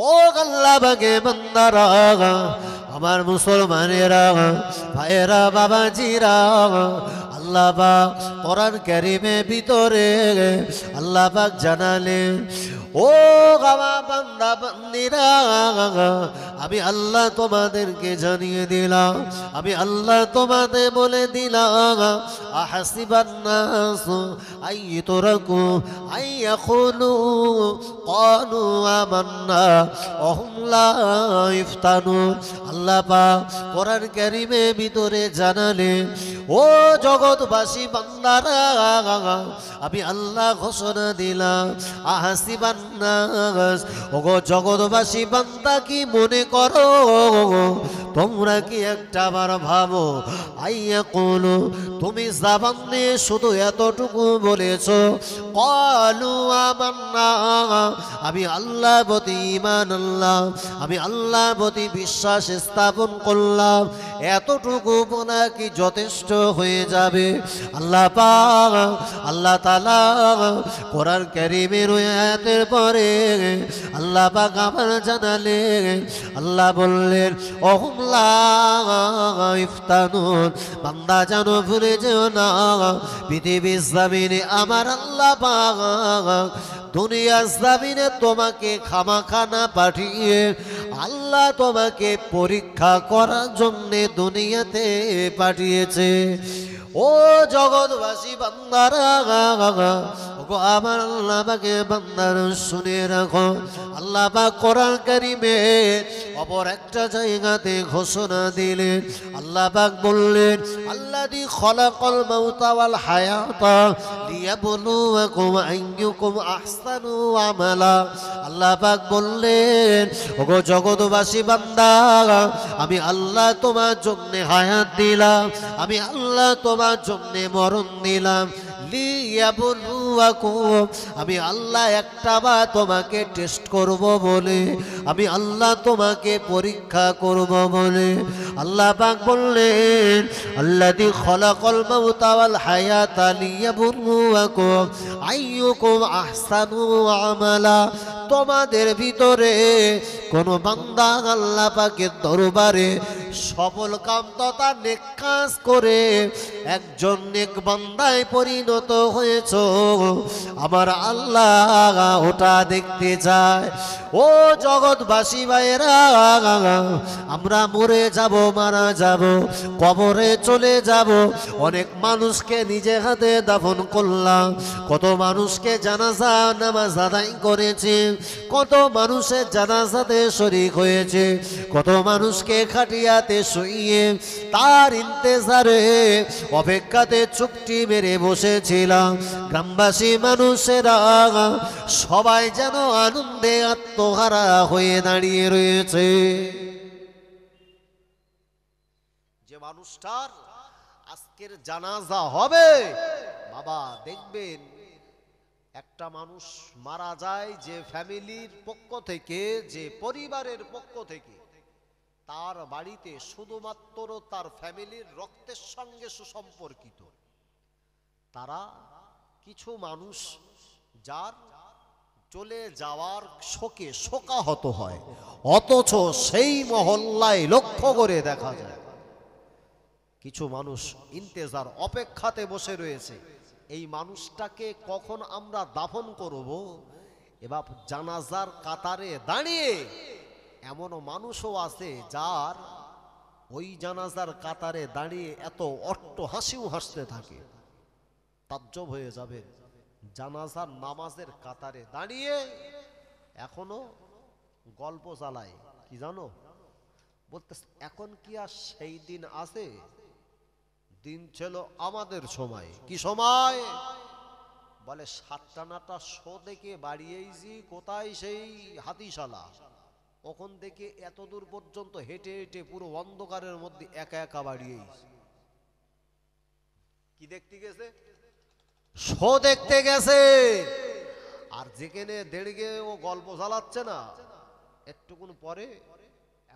ও আল্লাহ বাগে বন্দারা আমার মুসলমানেরা ভাইয়েরা জিরা আল্লাহ বা করার ক্যারিমে ভিতরে আল্লাহ বাগ জানালে ও গাওয়া বান্দা বন্দিরা আমি আল্লাহ তোমাদেরকে জানিয়ে দিলাম আমি আল্লাহ তোমাদের বলে দিলাম আহাসিবান্নাস আই তোরাকু আই এখনো কনু আমান্না অহমলা ইফতানু আল্লাহ পা কোরআন ক্যারিমে ভিতরে জানালে ও জগৎবাসী বান্দারা আমি আল্লাহ ঘোষণা দিলাম আহাসিবান নাস ওগো জগৎবাসী বান্দা কি মনে করো তোমরা কি একটা বার ভাবো আইয়া কোন তুমি জাবান নিয়ে শুধু এতটুকু বলেছ কলু আমার না আমি আল্লাহ প্রতি ইমান আল্লাহ আমি আল্লাহ প্রতি বিশ্বাস স্থাপন করলাম এতটুকু বোনা কি যথেষ্ট হয়ে যাবে আল্লাহ পা আল্লাহ তালা কোরআন ক্যারিমের পরে আল্লাহ পাক জানালে আল্লাহ বললেন অহমলা ইফতানুন বান্দা যেন ভুলে যেও না পৃথিবীর জামিনে আমার আল্লাহ বাগা দুনিয়া জামিনে তোমাকে খামাখানা পাঠিয়ে আল্লাহ তোমাকে পরীক্ষা করার জন্যে দুনিয়াতে পাঠিয়েছে ও জগৎবাসী বান্দারা ওগো আমার আল্লাহ পাকে বান্দার শুনে রাখো আল্লাহ পাক কোরআন কারিমে অপর একটা জায়গাতে ঘোষণা দিলেন আল্লাহ বললেন আল্লাহ দি খলাকল মাউতাওয়াল হায়াতা কুম আইয়ুকুম আস্তানু আমালা আল্লাহ পাক বললেন ওগো জগৎবাসী বান্দা আমি আল্লাহ তোমার জন্যে হায়াত দিলাম আমি আল্লাহ তোমার জন্যে মরণ দিলাম বলু আমি আল্লাহ একটা বা তোমাকে টেস্ট করব বলে আমি আল্লাহ তোমাকে পরীক্ষা করব বলে আল্লাহ পাক বললেন আল্লাহ দি খলাকল মাউতাওয়াল হায়াত আলিয়া বুরমুয়াকুম আইয়ুকুম আহসানু আমালা তোমাদের ভিতরে কোন বান্দা আল্লাহ পাকের দরবারে সফল কাম তথা নেক কাজ করে একজন নেক বান্দায় পরিণত হয়েছ আমার আল্লাহ ওটা দেখতে চায় ও জগৎবাসী ভাইরা আমরা মরে যাব মারা যাব কবরে চলে যাব অনেক মানুষকে নিজে হাতে দাফন করলাম কত মানুষকে জানাজা নামাজ আদায় করেছে কত মানুষের জানাজাতে শরিক হয়েছে কত মানুষকে খাটিয়াতে শুইয়ে তার ইন্তেজারে অপেক্ষাতে চুক্তি মেরে বসেছিলাম গ্রামবাসী মানুষেরা সবাই যেন আনন্দে আত্মহারা হয়ে দাঁড়িয়ে রয়েছে যে মানুষটার আজকের জানাজা হবে বাবা দেখবেন একটা মানুষ মারা যায় যে ফ্যামিলির পক্ষ থেকে যে পরিবারের পক্ষ থেকে তার বাড়িতে শুধুমাত্র তার ফ্যামিলির রক্তের সঙ্গে সুসম্পর্কিত তারা কিছু মানুষ যার চলে যাওয়ার শোকে শোকাহত হয় অথচ সেই মহল্লায় লক্ষ্য করে দেখা যায় কিছু মানুষ ইন্তেজার অপেক্ষাতে বসে রয়েছে এই মানুষটাকে কখন আমরা দাফন করব এবার জানাজার কাতারে দাঁড়িয়ে এমনও মানুষও আছে যার ওই জানাজার কাতারে দাঁড়িয়ে এত অট্ট হাসিও হাসতে থাকে তাজ্জব হয়ে যাবে জানাজার নামাজের কাতারে দাঁড়িয়ে এখনো গল্প চালায় কি জানো বলতে এখন কি আর সেই দিন আছে দিন ছিল আমাদের সময় কি সময় বলে সাতটা নাটা শো দেখে বাড়িয়েছি কোথায় সেই হাতিশালা ওখান থেকে এত দূর পর্যন্ত হেঁটে হেঁটে পুরো অন্ধকারের মধ্যে একা একা বাড়িয়ে কি দেখতে গেছে শো দেখতে গেছে আর যেখানে দেড়গে ও গল্প চালাচ্ছে না একটুকুন পরে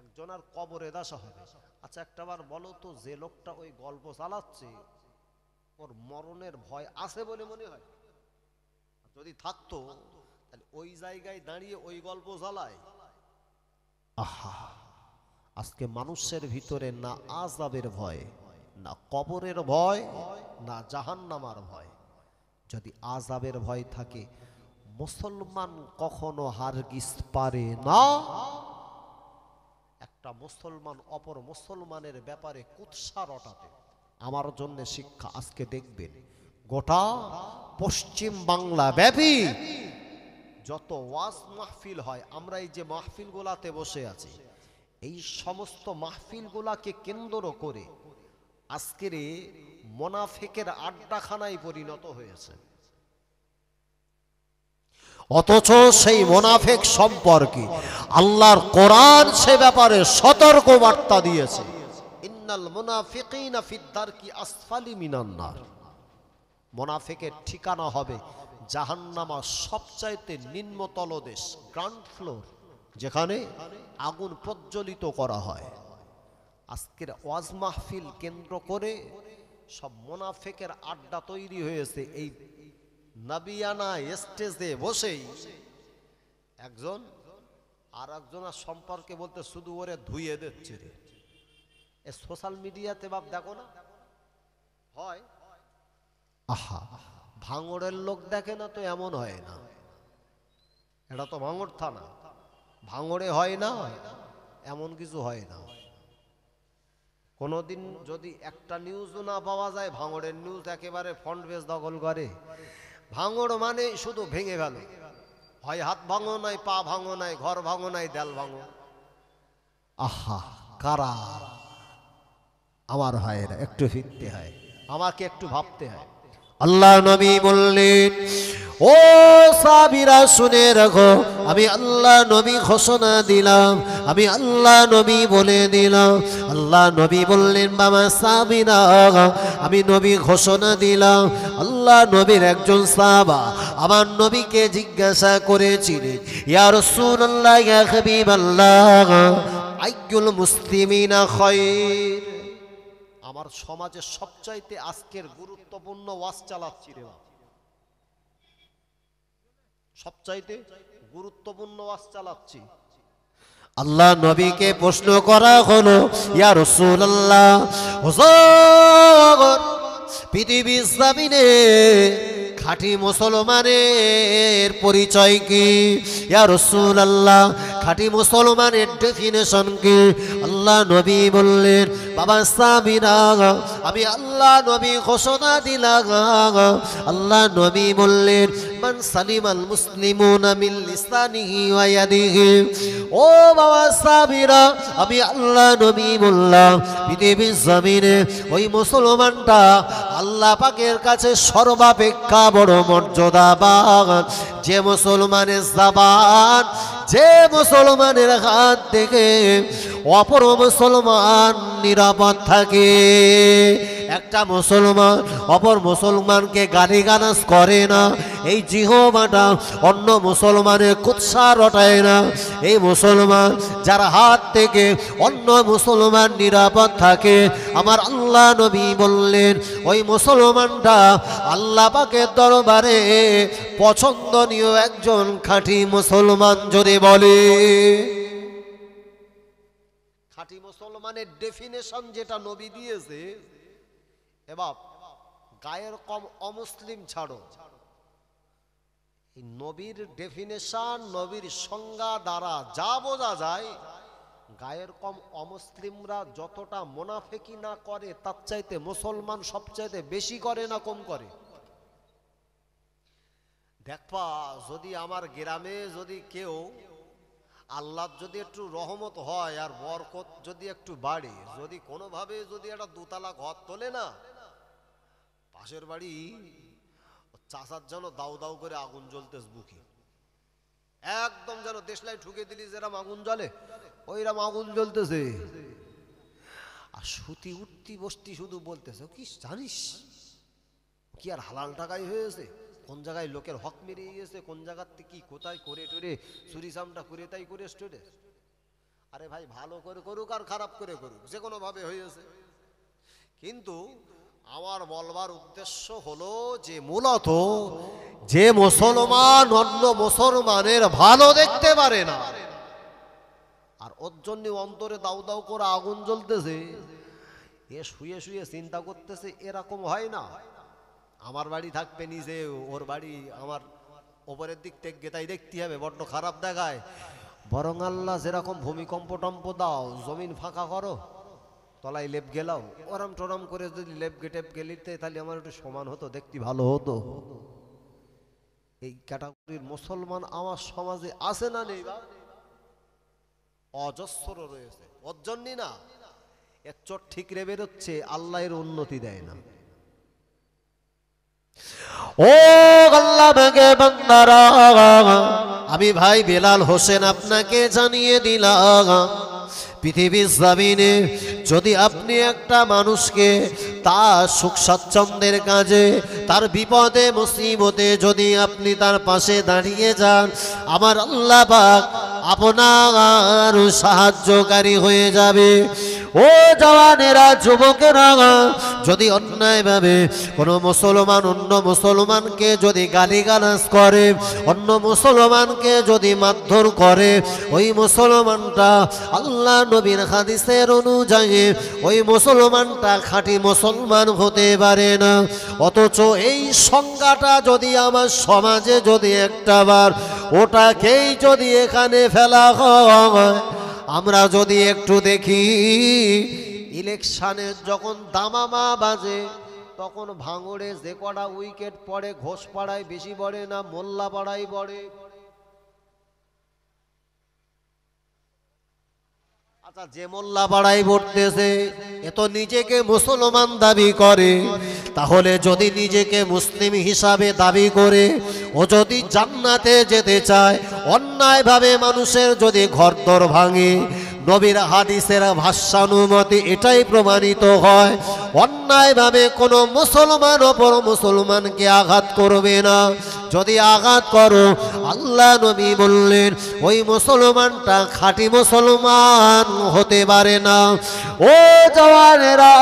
একজন আর কবরে দাসা হবে আচ্ছা একটাবার বলো তো যে লোকটা ওই গল্প চালাচ্ছে ওর মরণের ভয় আছে বলে মনে হয় যদি থাকতো তাহলে ওই জায়গায় দাঁড়িয়ে ওই গল্প চালায় আহা আজকে মানুষের ভিতরে না আজাবের ভয় না কবরের ভয় না জাহান্নামার ভয় যদি আজাবের ভয় থাকে মুসলমান কখনো হারগিস পারে না একটা মুসলমান অপর মুসলমানের ব্যাপারে কুৎসা রটাতে আমার জন্য শিক্ষা আজকে দেখবেন গোটা পশ্চিম বাংলা ব্যাপী যত ওয়াজ মাহফিল হয় আমরা এই যে মাহফিলগুলাতে বসে আছি এই সমস্ত মাহফিলগুলাকে কেন্দ্র করে আজকের মোনাফেকের আড্ডাখানায় পরিণত হয়েছে অথচ সেই মোনাফেক সম্পর্কে আল্লাহর কোরআন সে ব্যাপারে সতর্ক বার্তা দিয়েছে মোনাফেকের ঠিকানা হবে জাহান্নামা সবচাইতে নিম্নতল দেশ গ্রাউন্ড ফ্লোর যেখানে আগুন প্রজ্বলিত করা হয় আজকের ওয়াজ মাহফিল কেন্দ্র করে সব মোনাফেকের আড্ডা তৈরি হয়েছে এই নাবিয়ানা স্টেজে বসেই একজন আর একজনের সম্পর্কে বলতে শুধু ওরে ধুয়ে দিচ্ছে রে এ সোশ্যাল মিডিয়াতে বাপ দেখো না হয় আহা ভাঙড়ের লোক দেখে না তো এমন হয় না এটা তো ভাঙড় থানা ভাঙড়ে হয় না এমন কিছু হয় না কোনোদিন যদি একটা নিউজও না পাওয়া যায় ভাঙড়ের নিউজ একেবারে ফন্ড পেজ দখল করে ভাঙড় মানে শুধু ভেঙে গেল হয় হাত ভাঙো নাই পা ভাঙো নাই ঘর ভাঙো নাই দেল ভাঙো আহা কারা আমার হয় একটু ফিরতে হয় আমাকে একটু ভাবতে হয় আল্লাহ নবী বললেন ও সাবিরা শুনে রাখো আমি আল্লাহ নবী ঘোষণা দিলাম আমি আল্লাহ নবী বলে দিলাম আল্লাহ নবী বললেন বাবা সাবিরা আমি নবী ঘোষণা দিলাম আল্লাহ নবীর একজন সাবা আমার নবীকে জিজ্ঞাসা করেছিলেন ইয়ার সুন আল্লাহ হাবিব আল্লাহ আইকুল মুসলিমিনা খয়ের আমার সমাজে সবচাইতে আজকের গুরুত্বপূর্ণ ওয়াজ চালাচ্ছি রে বাবা সবচাইতে গুরুত্বপূর্ণ ওয়াজ চালাচ্ছি আল্লাহ নবীকে প্রশ্ন করা হলো ইয়া রাসূলুল্লাহ হুজুর পৃথিবী জামিনে খাঁটি মুসলমানের পরিচয় কি ইয়া রাসূলুল্লাহ খাঁটি মুসলমানের ডেফিনেশনকে আল্লাহ নবী বললেন বাবা সাবিরা আমি আল্লাহ নবী ঘোষণা দিলাম আল্লাহ নবী বললেন মান সালিমাল মুসলিমুনা মিন লিসানিহি ওয়া ইয়াদিহি ও বাবা সাবিরা আমি আল্লাহ নবী বললাম পৃথিবীর জমিনে ওই মুসলমানটা আল্লাহ পাকের কাছে সর্বাপেক্ষা বড় বাগ যে মুসলমানের জাবান যে মুসলমানের হাত থেকে অপর মুসলমান নিরাপদ থাকে একটা মুসলমান অপর মুসলমানকে গালি গানাস করে না এই জিহবাটা অন্য মুসলমানের কুৎসা রটায় না এই মুসলমান যার হাত থেকে অন্য মুসলমান নিরাপদ থাকে আমার আল্লাহ নবী বললেন ওই মুসলমানটা আল্লাহ দরবারে পছন্দনীয় একজন খাঁটি মুসলমান জোরে বলে খাটি মুসলমানের ডেফিনেশন যেটা নবী দিয়েছে এবার গায়ের কম অমুসলিম ছাড়ো নবীর ডেফিনেশন নবীর সংজ্ঞা দ্বারা যা বোঝা যায় গায়ের কম অমুসলিমরা যতটা মোনাফেকি না করে তার চাইতে মুসলমান সবচাইতে বেশি করে না কম করে দেখবা যদি আমার গ্রামে যদি কেউ আল্লাহ যদি একটু রহমত হয় আর বরকত যদি একটু বাড়ে যদি কোনোভাবে যদি একটা দোতলা ঘর তোলে না পাশের বাড়ি চাষার যেন দাউ দাউ করে আগুন জ্বলতে বুকি একদম যেন দেশলাই ঠুকে দিলি যেরাম আগুন জ্বলে ওইরম আগুন জ্বলতেছে আর সুতি উঠতি বসতি শুধু বলতেছে কি জানিস কি আর হালাল টাকাই হয়েছে কোন জায়গায় লোকের হক মেরিয়ে গেছে কোন থেকে কি কোথায় করে টোরে সুরিসামটা করে তাই করে স্টোরে আরে ভাই ভালো করে করুক আর খারাপ করে করুক যে কোনোভাবে হয়েছে কিন্তু আমার বলবার উদ্দেশ্য হলো যে মূলত যে মুসলমান অন্য মুসলমানের ভালো দেখতে পারে না আর ওর জন্য অন্তরে দাউ দাউ করে আগুন জ্বলতেছে এ শুয়ে শুয়ে চিন্তা করতেছে এরকম হয় না আমার বাড়ি থাকবে নিজে ওর বাড়ি আমার ওপরের দিক থেকে তাই দেখতে হবে বড্ড খারাপ দেখায় বরং আল্লাহ যেরকম ভূমিকম্প টম্প দাও জমিন ফাঁকা করো তলায় লেপ গেলাও ওরম টরম করে যদি লেপ গেটেপ গেলিতে তাহলে আমার একটু সমান হতো দেখতে ভালো হতো এই ক্যাটাগরির মুসলমান আমার সমাজে আছে না নেই অজস্র রয়েছে অর্জন্যই না এর চোট ঠিক রে বেরোচ্ছে আল্লাহের উন্নতি দেয় না ও আল্লাহ বন্দারা আমি ভাই বেলাল হোসেন আপনাকে জানিয়ে দিলাম পৃথিবীর জামিনে যদি আপনি একটা মানুষকে তার সুখ স্বাচ্ছন্দ্যের কাজে তার বিপদে মুসিবতে যদি আপনি তার পাশে দাঁড়িয়ে যান আমার আল্লাহ আপনার সাহায্যকারী হয়ে যাবে ও জওয়ানেরা যুবকেরা যদি অন্যায়ভাবে কোনো মুসলমান অন্য মুসলমানকে যদি গালিগালাজ করে অন্য মুসলমানকে যদি মারধর করে ওই মুসলমানটা আল্লাহ নবীর হাদিসের অনুযায়ী ওই মুসলমানটা খাঁটি মুসলমান হতে পারে না অথচ এই সংজ্ঞাটা যদি আমার সমাজে যদি একটাবার ওটাকেই যদি এখানে ফেলা হয় আমরা যদি একটু দেখি ইলেকশানে যখন দামামা বাজে তখন ভাঙড়ে যে কটা উইকেট পড়ে ঘোষপাড়ায় বেশি পড়ে না মোল্লাপাড়ায় পড়ে আচ্ছা যে মোল্লাপাড়ায় পড়তেছে এ তো নিজেকে মুসলমান দাবি করে তাহলে যদি নিজেকে মুসলিম হিসাবে দাবি করে ও যদি জান্নাতে যেতে চায় অন্যায়ভাবে মানুষের যদি ঘর দর ভাঙে নবীর হাদিসের ভাষানুমতি এটাই প্রমাণিত হয় অন্যায়ভাবে কোনো মুসলমান অপর মুসলমানকে আঘাত করবে না যদি আঘাত করো আল্লাহ নবী বললেন ওই মুসলমানটা খাঁটি মুসলমান হতে পারে না ও জওয়ানেরা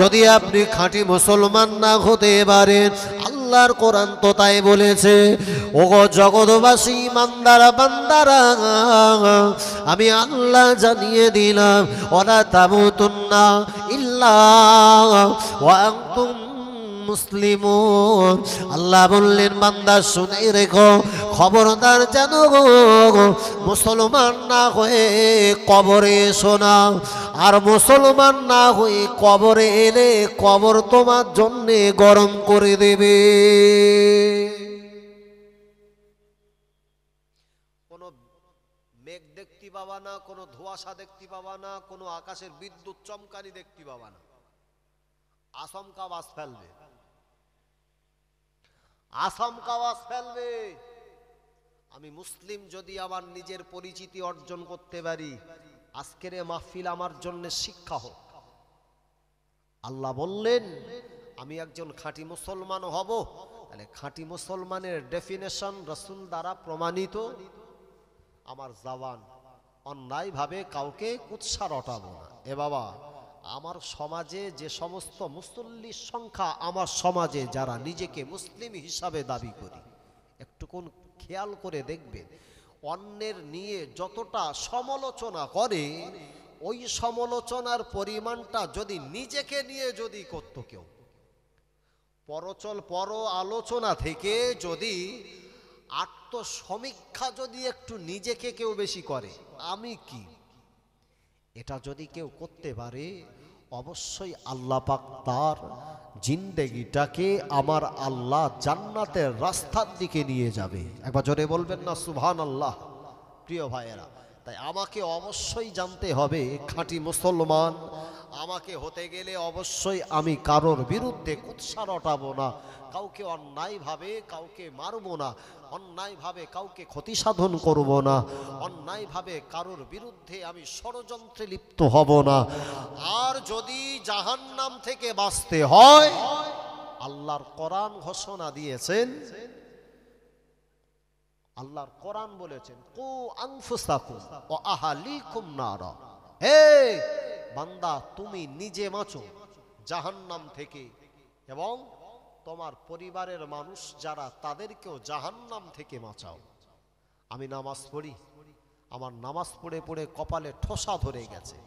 যদি আপনি খাঁটি মুসলমান না হতে পারেন আল্লাহর কোরআন তো তাই বলেছে ওগো জগৎবাসী মান্দারা বান্দারা আমি আল্লাহ জানিয়ে দিলাম ওরা তামুতুন্না ইল্লা মুসলিম আল্লাহ বললেন বান্দা শুনে রেখো খবরদার যেন মুসলমান না হয়ে কবরে শোনা আর মুসলমান না হয়ে কবরে এলে কবর তোমার জন্যে গরম করে দেবে কোনো মেঘ দেখতে পাবা না কোনো ধোয়াশা দেখতে পাবা না কোনো আকাশের বিদ্যুৎ চমকানি দেখতে পাবা না আসমকা বাস ফেলবে আসমকা বাস ফেলবে আমি মুসলিম যদি আমার নিজের পরিচিতি অর্জন করতে পারি আজকের এ মাহফিল আমার জন্য শিক্ষা হোক আল্লাহ বললেন আমি একজন খাঁটি মুসলমান হব তাহলে খাঁটি মুসলমানের ডেফিনেশন রসুল দ্বারা প্রমাণিত আমার জবান অন্যায়ভাবে কাউকে কুৎসা রটাবো না এ বাবা আমার সমাজে যে সমস্ত মুসল্লির সংখ্যা আমার সমাজে যারা নিজেকে মুসলিম হিসাবে দাবি করি একটু কোন খেয়াল করে দেখবেন অন্যের নিয়ে যতটা সমালোচনা করে ওই সমালোচনার পরিমাণটা যদি নিজেকে নিয়ে যদি করত কেউ পরচল পর আলোচনা থেকে যদি আত্মসমীক্ষা যদি একটু নিজেকে কেউ বেশি করে আমি কি এটা যদি কেউ করতে পারে অবশ্যই আল্লাপাক তার জিন্দেগিটাকে আমার আল্লাহ জান্নাতের রাস্তার দিকে নিয়ে যাবে একবার জোরে বলবেন না সুহান আল্লাহ প্রিয় ভাইয়েরা তাই আমাকে অবশ্যই জানতে হবে খাঁটি মুসলমান আমাকে হতে গেলে অবশ্যই আমি কারোর বিরুদ্ধে কুৎসা রটাবো না কাউকে অন্যায়ভাবে কাউকে মারবো না অন্যায়ভাবে কাউকে ক্ষতি সাধন করব না অন্যায়ভাবে কারোর বিরুদ্ধে আমি ষড়যন্ত্রে লিপ্ত হব না আর যদি জাহান নাম থেকে বাঁচতে হয় আল্লাহর কোরআন ঘোষণা দিয়েছেন আল্লাহর কোরআন বলেছেন কো আংফুসাকুম ও আহালিকুম নারা হে বান্দা তুমি নিজে বাঁচো জাহান্নাম থেকে এবং তোমার পরিবারের মানুষ যারা তাদেরকেও জাহান্নাম থেকে বাঁচাও আমি নামাজ পড়ি আমার নামাজ পড়ে পড়ে কপালে ঠোসা ধরে গেছে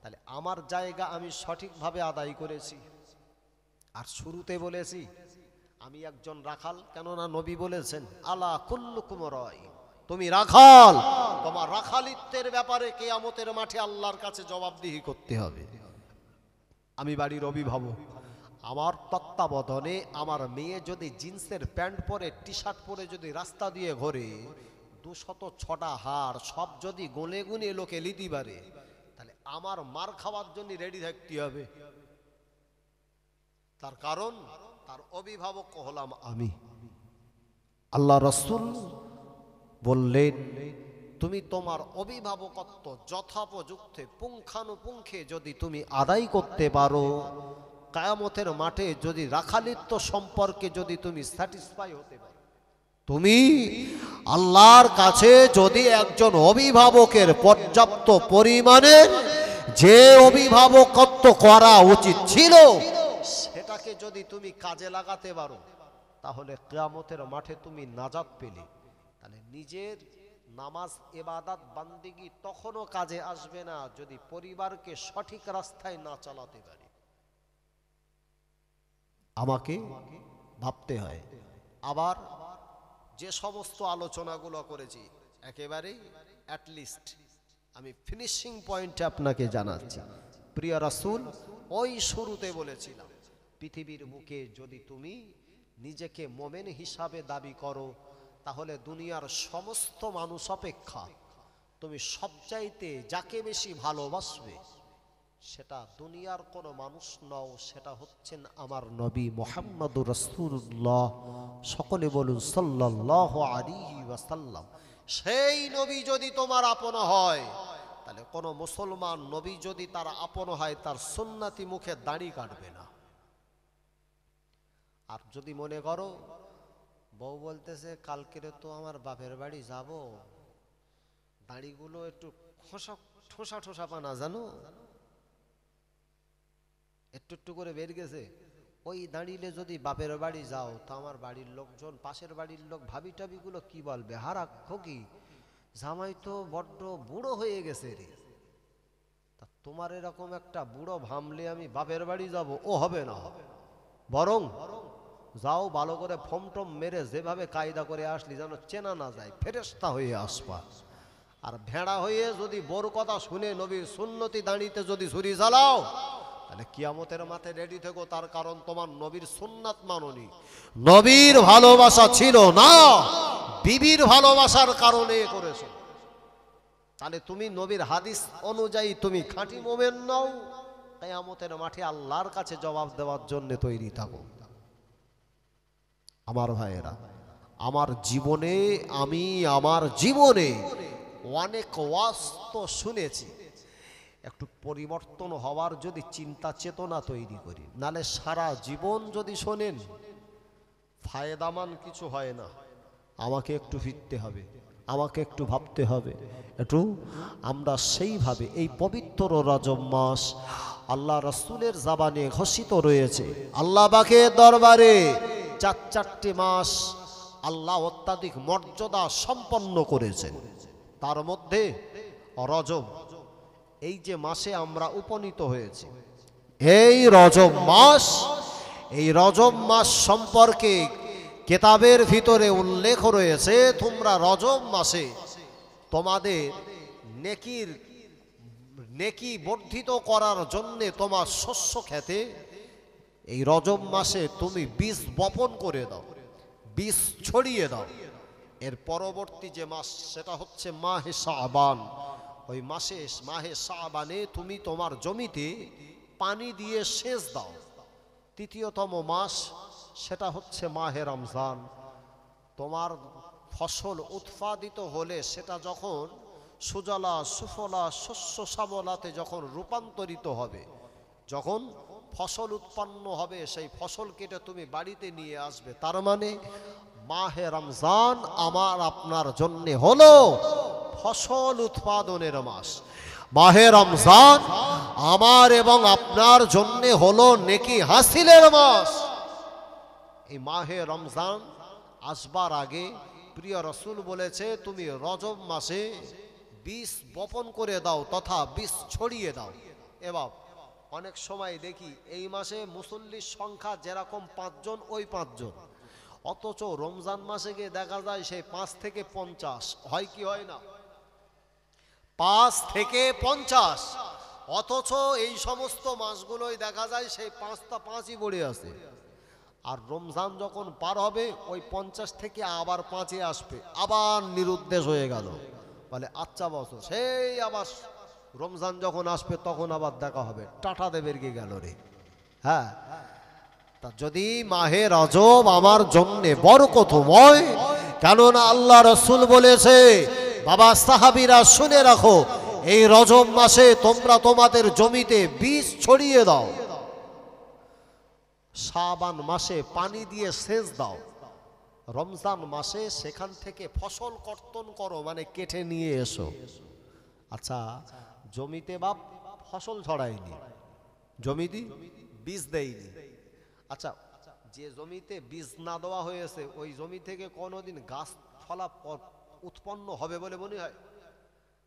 তাহলে আমার জায়গা আমি সঠিকভাবে আদায় করেছি আর শুরুতে বলেছি আমি একজন রাখাল কেননা নবী বলেছেন আলা কুল্লুকুম রয় তুমি রাখাল তোমার রাখালিত্বের ব্যাপারে কেয়ামতের মাঠে আল্লাহর কাছে জবাবদিহি করতে হবে আমি বাড়ির অভিভাবক আমার তত্ত্বাবধানে আমার মেয়ে যদি জিন্সের প্যান্ট পরে টি শার্ট পরে যদি রাস্তা দিয়ে ঘোরে দুশত ছটা হার সব যদি গুনে গুনে লোকে লিতি পারে তাহলে আমার মার খাওয়ার জন্য রেডি থাকতে হবে তার কারণ তার অভিভাবক হলাম আমি আল্লাহ রসুল বললেন তুমি তোমার অভিভাবকত্ব যথাপযুক্তে পুঙ্খানুপুঙ্খে যদি তুমি আদায় করতে পারো কায়ামতের মাঠে যদি রাখালিত্ব সম্পর্কে যদি তুমি স্যাটিসফাই হতে পারো তুমি আল্লাহর কাছে যদি একজন অভিভাবকের পর্যাপ্ত পরিমাণে যে অভিভাবকত্ব করা উচিত ছিল সেটাকে যদি তুমি কাজে লাগাতে পারো তাহলে কেয়ামতের মাঠে তুমি নাজাদ পেলে তাহলে নিজের নামাজ এবাদাত বান্দিগি তখনও কাজে আসবে না যদি পরিবারকে সঠিক রাস্তায় না চালাতে পারে আমাকে ভাবতে হয় আবার যে সমস্ত আলোচনাগুলো করেছি একেবারেই অ্যাটলিস্ট আমি ফিনিশিং পয়েন্টে আপনাকে জানাচ্ছি প্রিয় রাসুল ওই শুরুতে বলেছিলাম পৃথিবীর মুখে যদি তুমি নিজেকে মোমেন হিসাবে দাবি করো তাহলে দুনিয়ার সমস্ত মানুষ অপেক্ষা তুমি সবচাইতে যাকে বেশি ভালোবাসবে সেটা দুনিয়ার কোন মানুষ নও সেটা হচ্ছেন আমার নবী মোহাম্মদ রসুল্লাহ সকলে বলুন সাল্লাহ আলী ওয়াসাল্লাম সেই নবী যদি তোমার আপন হয় তাহলে কোন মুসলমান নবী যদি তার আপন হয় তার সন্ন্যাতি মুখে দাড়ি কাটবে না আর যদি মনে করো বউ বলতেছে কালকের তো আমার বাপের বাড়ি যাব দাঁড়িগুলো একটু খোসা ঠোসা ঠোসা পানা জানো একটু একটু করে বের গেছে ওই দাঁড়িলে যদি বাপের বাড়ি যাও তো আমার বাড়ির লোকজন পাশের বাড়ির লোক ভাবি টাবিগুলো কি বলবে হারা খকি জামাই তো বড্ড বুড়ো হয়ে গেছে রে তা তোমার এরকম একটা বুড়ো ভামলে আমি বাপের বাড়ি যাব ও হবে না হবে বরং যাও ভালো করে ফম টম মেরে যেভাবে কায়দা করে আসলি যেন চেনা না যায় ফেরেস্তা হয়ে আসবা আর ভেড়া হয়ে যদি বড় কথা শুনে নবীর সুন্নতি দাঁড়িতে যদি ছুরি চালাও তাহলে কিয়ামতের মাথায় রেডি থেকো তার কারণ তোমার নবীর সুন্নাত মাননি নবীর ভালোবাসা ছিল না বিবির ভালোবাসার কারণে করেছ তাহলে তুমি নবীর হাদিস অনুযায়ী তুমি খাঁটি মোমেন নাও কেয়ামতের মাঠে আল্লাহর কাছে জবাব দেওয়ার জন্য তৈরি থাকো আমার ভাইয়েরা আমার জীবনে আমি আমার জীবনে অনেক ওয়াস্ত শুনেছি একটু পরিবর্তন হওয়ার যদি চিন্তা চেতনা তৈরি করি নালে সারা জীবন যদি শোনেন ফায়দামান কিছু হয় না আমাকে একটু ফিরতে হবে আমাকে একটু ভাবতে হবে একটু আমরা সেইভাবে এই পবিত্র রজম মাস আল্লাহ রসুলের জাবানে ঘোষিত রয়েছে আল্লাহ বাকে দরবারে চার চারটি মাস আল্লাহ অত্যাধিক মর্যাদা সম্পন্ন করেছেন তার মধ্যে রজব এই যে মাসে আমরা উপনীত হয়েছি এই রজব মাস এই রজব মাস সম্পর্কে কেতাবের ভিতরে উল্লেখ রয়েছে তোমরা রজব মাসে তোমাদের নেকির নেকি বর্ধিত করার জন্যে তোমার শস্য খেতে এই রজব মাসে তুমি বীজ বপন করে দাও বীজ ছড়িয়ে দাও এর পরবর্তী যে মাস সেটা হচ্ছে মাহে সাবান ওই মাসে মাহে সাবানে তুমি তোমার জমিতে পানি দিয়ে সেচ দাও তৃতীয়তম মাস সেটা হচ্ছে মাহে রমজান তোমার ফসল উৎপাদিত হলে সেটা যখন সুজলা সুফলা শস্য সাবলাতে যখন রূপান্তরিত হবে যখন ফসল উৎপন্ন হবে সেই ফসল কেটে তুমি বাড়িতে নিয়ে আসবে তার মানে মাহে রমজান আমার আপনার জন্যে হলো ফসল উৎপাদনের মাস মাহে রমজান আমার এবং আপনার জন্য হলো নেকি হাসিলের মাস এই মাহে রমজান আসবার আগে প্রিয় রসুল বলেছে তুমি রজব মাসে বিষ বপন করে দাও তথা বিষ ছড়িয়ে দাও এবার অনেক সময় দেখি এই মাসে মুসল্লির সংখ্যা যেরকম পাঁচজন ওই পাঁচজন অথচ রমজান মাসে গিয়ে দেখা যায় সেই পাঁচ থেকে পঞ্চাশ হয় কি হয় না পাঁচ থেকে পঞ্চাশ অথচ এই সমস্ত মাসগুলোই দেখা যায় সেই পাঁচটা পাঁচই পড়ে আছে আর রমজান যখন পার হবে ওই পঞ্চাশ থেকে আবার পাঁচে আসবে আবার নিরুদ্দেশ হয়ে গেল বলে আচ্ছা বছর সেই আবার রমজান যখন আসবে তখন আবার দেখা হবে টাটা দেবের গিয়ে গেল রে হ্যাঁ তা যদি মাহে রাজব আমার জন্যে বরকতময় কেননা আল্লাহ রসুল বলেছে বাবা সাহাবিরা শুনে রাখো এই রজব মাসে তোমরা তোমাদের জমিতে বীজ ছড়িয়ে দাও সাবান মাসে পানি দিয়ে সেচ দাও রমজান মাসে সেখান থেকে ফসল কর্তন করো মানে কেটে নিয়ে এসো আচ্ছা জমিতে বা ফসল ছড়ায়নি জমিতে বীজ দেয়নি আচ্ছা যে জমিতে বীজ না দেওয়া হয়েছে ওই জমি থেকে কোনোদিন গাছ ফলা উৎপন্ন হবে বলে মনে হয়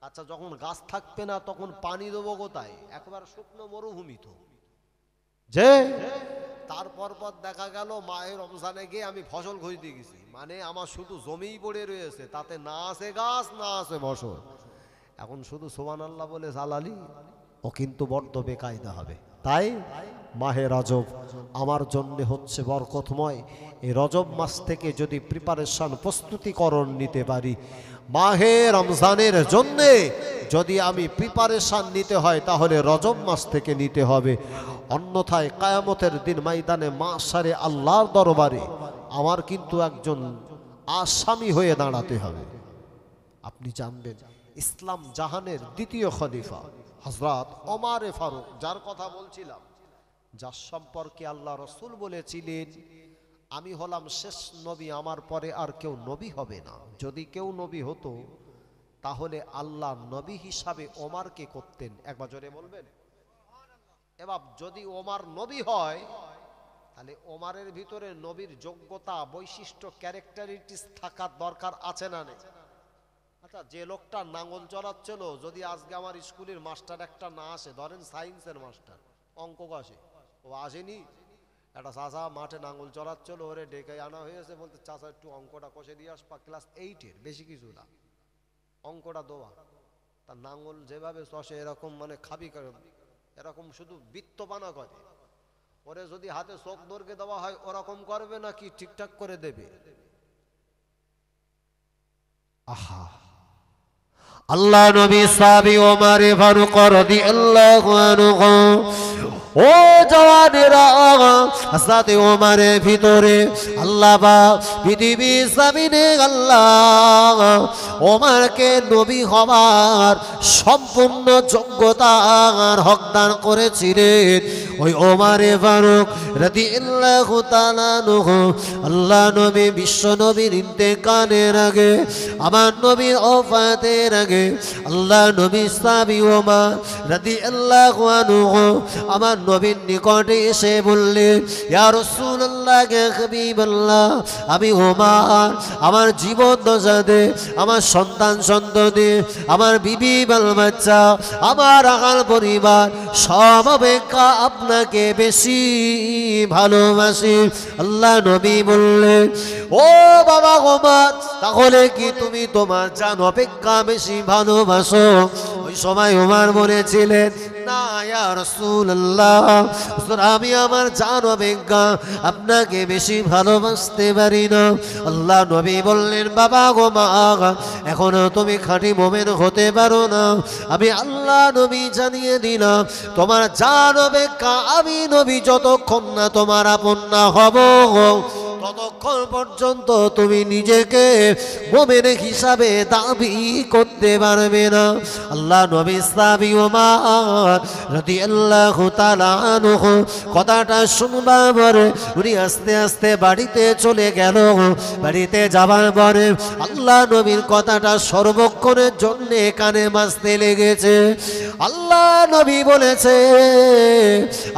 আচ্ছা যখন গাছ থাকবে না তখন পানি দেবো কোথায় একবার শুকনো মরুভূমি তো যে তারপর পর দেখা গেল মায়ের রমজানে গিয়ে আমি ফসল ঘষে দিয়ে গেছি মানে আমার শুধু জমিই পড়ে রয়েছে তাতে না আছে গাছ না আছে ফসল এখন শুধু সোমান আল্লাহ বলে জালালি ও কিন্তু বড্ড বেকায়দা হবে তাই মাহে রজব আমার জন্যে হচ্ছে বরকতময় এই রজব মাস থেকে যদি প্রিপারেশন প্রস্তুতিকরণ নিতে পারি মাহে রমজানের জন্যে যদি আমি প্রিপারেশান নিতে হয় তাহলে রজব মাস থেকে নিতে হবে অন্যথায় কায়ামতের দিন ময়দানে সারে আল্লাহর দরবারে আমার কিন্তু একজন আসামি হয়ে দাঁড়াতে হবে আপনি জানবেন ইসলাম জাহানের দ্বিতীয় খলিফা হজরত অমারে ফারুক যার কথা বলছিলাম যার সম্পর্কে আল্লাহ রসুল বলেছিলেন আমি হলাম শেষ নবী আমার পরে আর কেউ নবী হবে না যদি কেউ নবী হতো তাহলে আল্লাহ নবী হিসাবে ওমারকে করতেন একবার জোরে বলবেন এবার যদি ওমার নবী হয় তাহলে ওমারের ভিতরে নবীর যোগ্যতা বৈশিষ্ট্য ক্যারেক্টারিটিস থাকার দরকার আছে না নেই আচ্ছা যে লোকটা নাঙ্গল চড়াচ্ছিল যদি আজকে আমার স্কুলের মাস্টার একটা না আসে ধরেন সায়েন্সের মাস্টার অঙ্ক আসে ও আসেনি একটা চাষা মাঠে নাঙ্গল চড়াচ্ছিল ওরে ডেকে আনা হয়েছে বলতে চাষা একটু অঙ্কটা কষে দিয়ে আসবা ক্লাস এইটের বেশি কিছু না অঙ্কটা দেওয়া তার নাঙ্গল যেভাবে চষে এরকম মানে খাবি এরকম শুধু বৃত্তপানা করে ওরে যদি হাতে চোখ দর্গে দেওয়া হয় ওরকম করবে নাকি ঠিকঠাক করে দেবে আহা আল্লাহ নবী সাবি ওমারে ফারুক রাদিয়াল্লাহু আনহু ও জওয়ানেরা হাসাতে ওমারে ভিতরে আল্লাহ বা পৃথিবী সামিনে আল্লাহ ওমারকে নবী হবার সম্পূর্ণ যোগ্যতার হকদান করেছিলেন ওই ওমারে ফারুক রাতি আল্লাহ আল্লাহ নবী বিশ্ব নবীর কানের আগে আমার নবীর অফাতের আগে আল্লাহ নবী সাবি ওমা রাতি আল্লাহ আমার নবীর নিকটে এসে বললেন আমি ওমান আমার জীবন দশাতে আমার সন্তান সন্ততি আমার বিবি বাল বাচ্চা আমার আহাল পরিবার সব অপেক্ষা আপনাকে বেশি ভালোবাসি আল্লাহ নবী বললেন ও বাবা গোমার তাহলে কি তুমি তোমার জান অপেক্ষা বেশি ভালোবাসো ওই সময় উমার বলেছিলেন না রসুল্লাহ আমি আমার জান অভিজ্ঞা আপনাকে বেশি ভালোবাসতে পারি না আল্লাহ নবী বললেন বাবা গো মা এখনো তুমি খাঁটি মোমেন হতে পারো না আমি আল্লাহ নবী জানিয়ে দিলাম তোমার জান অভিজ্ঞা আমি নবী যতক্ষণ না তোমার আপন হব গো ততক্ষণ পর্যন্ত তুমি নিজেকে মোমের হিসাবে দাবি করতে পারবে না আল্লাহ নবী রাদি আল্লাহ তালানুহ কথাটা শুনবার পরে উনি আস্তে আস্তে বাড়িতে চলে গেল বাড়িতে যাবার পরে আল্লাহ নবীর কথাটা সর্বক্ষণের জন্যে কানে মাসতে লেগেছে আল্লাহ নবী বলেছে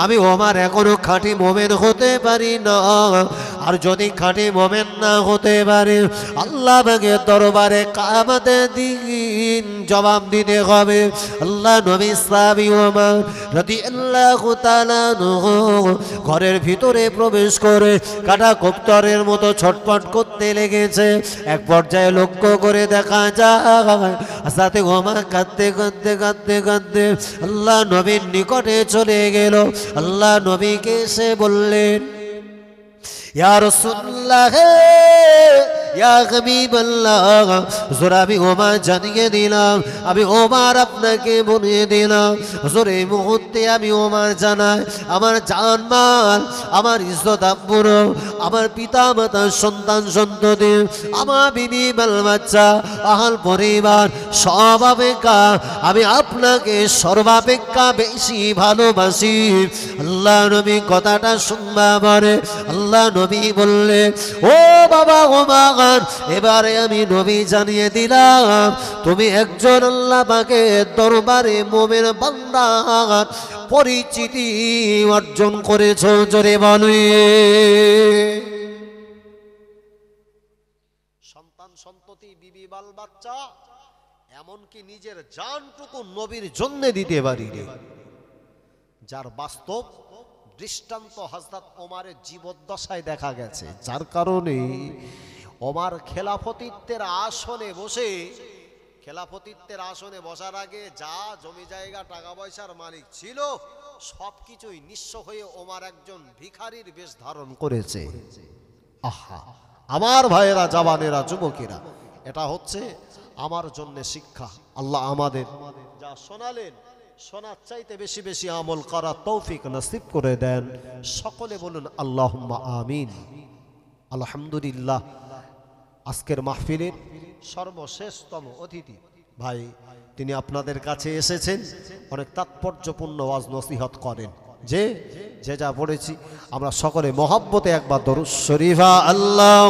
আমি ওমার এখনো খাঁটি মোমের হতে পারি না আর যদি খাঁটি মোমেন না হতে পারে আল্লাহ বাগের দরবারে কামাতে দিন জবাব দিতে হবে আল্লাহ নবী সাবি আল্লাহ ঘরের ভিতরে প্রবেশ করে কাটা কপ্তরের মতো ছটপট করতে লেগেছে এক পর্যায়ে লক্ষ্য করে দেখা যায় সাথে ওমা কাঁদতে কাঁদতে কাঁদতে কাঁদতে আল্লাহ নবীর নিকটে চলে গেল আল্লাহ নবীকে সে বললেন ইয়ার সুল্লাহ জোর আমি ওমা জানিয়ে দিলাম আমি ওমার আপনাকে বলে দিলাম জোর এই মুহূর্তে আমি ওমার জানাই আমার জানমাল আমার ইজ্জত আব্বুর আমার পিতা মাতার সন্তান সন্ততি আমার বিবি বাল বাচ্চা আহাল পরিবার সব আমি আপনাকে সর্বাপেক্ষা বেশি ভালোবাসি আল্লাহ নবী কথাটা শুনবা পারে আল্লাহ নবী বললে ও বাবা ও মা আমার এবারে আমি নবী জানিয়ে দিলাম তুমি একজন আল্লাহ পাকের দরবারে মোমের বান্দা পরিচিতি অর্জন করেছ জোরে বলে সন্তান সন্ততি বিবি বাল বাচ্চা এমনকি নিজের জানটুকু নবীর জন্যে দিতে পারি যার বাস্তব দৃষ্টান্ত হজরত ওমারের জীবদ্দশায় দেখা গেছে যার কারণে ওমার খেলাফতিত্বের আসনে বসে খেলাফতিত্বের আসনে বসার আগে যা জমি জায়গা টাকা পয়সার মালিক ছিল সব কিছুই নিঃস্ব হয়ে ওমার একজন ভিখারির বেশ ধারণ করেছে আহা আমার ভাইয়েরা জাবানেরা যুবকেরা এটা হচ্ছে আমার জন্য শিক্ষা আল্লাহ আমাদের যা শোনালেন শোনার চাইতে বেশি বেশি আমল করা তৌফিক নসিব করে দেন সকলে বলুন আল্লাহ আমিন আলহামদুলিল্লাহ আজকের মাহফিলের সর্বশ্রেষ্ঠতম অতিথি ভাই তিনি আপনাদের কাছে এসেছেন অনেক তাৎপর্যপূর্ণ ওয়াজ নসিহত করেন যে যে যা পড়েছি আমরা সকলে মহাব্বতে একবার দরুদ শরীফা আল্লাহ